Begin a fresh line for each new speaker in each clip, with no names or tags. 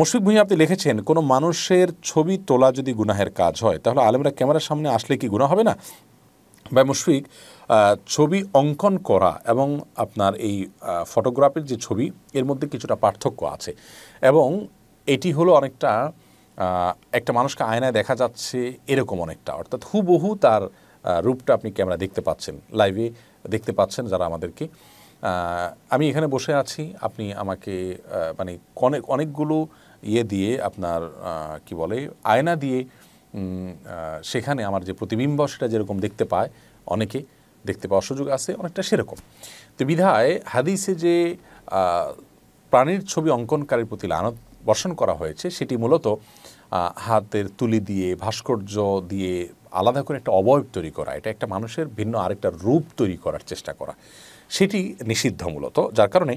মুশফিক ভূঁইয়া আপনি লিখেছেন কোনো মানুষের ছবি তোলা যদি গুনাহের কাজ হয় তাহলে আলেমরা ক্যামেরার সামনে আসলে কি গুণা হবে না বা মুশফিক ছবি অঙ্কন করা এবং আপনার এই ফটোগ্রাফির যে ছবি এর মধ্যে কিছুটা পার্থক্য আছে এবং এটি হলো অনেকটা একটা মানুষকে আয়নায় দেখা যাচ্ছে এরকম অনেকটা অর্থাৎ হুবহু তার রূপটা আপনি ক্যামেরা দেখতে পাচ্ছেন লাইভে দেখতে পাচ্ছেন যারা আমাদেরকে আমি এখানে বসে আছি আপনি আমাকে মানে অনেক অনেকগুলো ইয়ে দিয়ে আপনার কি বলে আয়না দিয়ে সেখানে আমার যে প্রতিবিম্ব সেটা যেরকম দেখতে পায় অনেকে দেখতে পাওয়ার সুযোগ আছে অনেকটা সেরকম তো বিধায় হাদিসে যে প্রাণীর ছবি অঙ্কনকারীর প্রতি লানত বর্ষণ করা হয়েছে সেটি মূলত হাতের তুলি দিয়ে ভাস্কর্য দিয়ে আলাদা করে একটা অবয়ব তৈরি করা এটা একটা মানুষের ভিন্ন আরেকটা রূপ তৈরি করার চেষ্টা করা সেটি নিষিদ্ধ মূলত যার কারণে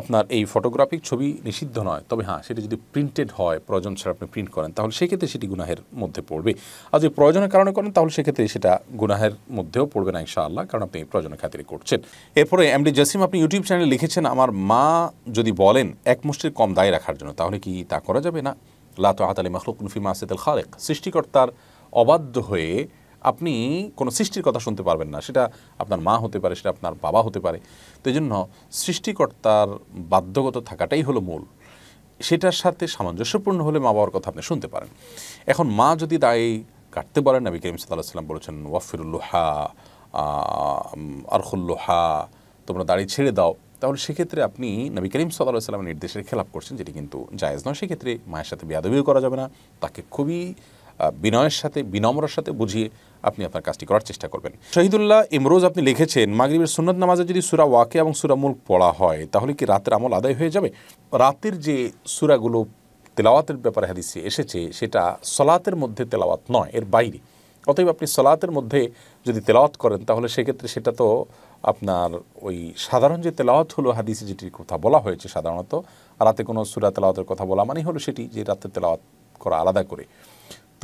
আপনার এই ফটোগ্রাফিক ছবি নিষিদ্ধ নয় তবে হ্যাঁ সেটি যদি প্রিন্টেড হয় প্রয়োজন ছাড়া আপনি প্রিন্ট করেন তাহলে সেক্ষেত্রে সেটি গুনাহের মধ্যে পড়বে আর যদি প্রয়োজনের কারণে করেন তাহলে সেক্ষেত্রে সেটা গুনাহের মধ্যেও পড়বে না ইনশাআল্লাহ কারণ আপনি প্রয়োজনের খাতিরে করছেন এরপরে এমডি জাসিম আপনি ইউটিউব চ্যানেলে লিখেছেন আমার মা যদি বলেন এক মুষ্টির কম দায় রাখার জন্য তাহলে কি তা করা যাবে না লাতো আতালি মাহরুক ফিমা আসেদ খালেক সৃষ্টিকর্তার অবাধ্য হয়ে আপনি কোনো সৃষ্টির কথা শুনতে পারবেন না সেটা আপনার মা হতে পারে সেটা আপনার বাবা হতে পারে তো জন্য সৃষ্টিকর্তার বাধ্যগত থাকাটাই হলো মূল সেটার সাথে সামঞ্জস্যপূর্ণ হলে মা বাবার কথা আপনি শুনতে পারেন এখন মা যদি দায়ী কাটতে পারেন নবী করিম সাল্লাহ সাল্লাম বলেছেন ওয়াফিরুল্লোহা আরখুল্লোহা তোমরা দাড়ি ছেড়ে দাও তাহলে সেক্ষেত্রে আপনি নবী করিম সাল্লাহ সাল্লামের নির্দেশের খেলাপ করছেন যেটি কিন্তু জায়েজ নয় সেক্ষেত্রে মায়ের সাথে বেয়াদবিও করা যাবে না তাকে খুবই বিনয়ের সাথে বিনম্রর সাথে বুঝিয়ে আপনি আপনার কাজটি করার চেষ্টা করবেন শহীদুল্লাহ ইমরোজ আপনি লিখেছেন মাগরীবের সুন্নত নামাজে যদি সুরা ওয়াকে এবং সুরা মুল্ক পড়া হয় তাহলে কি রাতের আমল আদায় হয়ে যাবে রাতের যে সুরাগুলো তেলাওয়াতের ব্যাপারে হাদিসে এসেছে সেটা সলাতের মধ্যে তেলাওয়াত নয় এর বাইরে অতএব আপনি সলাতের মধ্যে যদি তেলাওয়াত করেন তাহলে সেক্ষেত্রে সেটা তো আপনার ওই সাধারণ যে তেলাওয়াত হলো হাদিসে যেটির কথা বলা হয়েছে সাধারণত রাতে কোনো সুরা তেলাওয়াতের কথা বলা মানেই হলো সেটি যে রাতে তেলাওয়াত করা আলাদা করে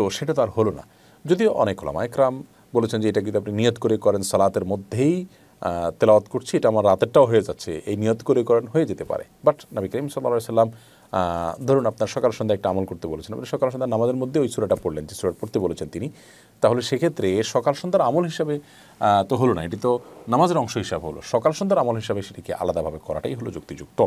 তো সেটা তো আর হলো না যদিও অনেক ওলামা একরাম বলেছেন যে এটা কিন্তু আপনি নিয়ত করে করেন সালাতের মধ্যেই তেলাওয়াত করছি এটা আমার রাতেরটাও হয়ে যাচ্ছে এই নিয়ত করে করেন হয়ে যেতে পারে বাট নবী করিম সাল্লা সাল্লাম ধরুন আপনার সকাল সন্ধ্যা একটা আমল করতে বলেছেন আপনি সকাল সন্ধ্যা নামাজের মধ্যে ওই সুরাটা পড়লেন যে সুরাট পড়তে বলেছেন তিনি তাহলে সেক্ষেত্রে সকাল সন্ধ্যার আমল হিসাবে তো হলো না এটি তো নামাজের অংশ হিসাবে হলো সকাল সন্ধ্যার আমল হিসাবে সেটিকে আলাদাভাবে করাটাই হলো যুক্তিযুক্ত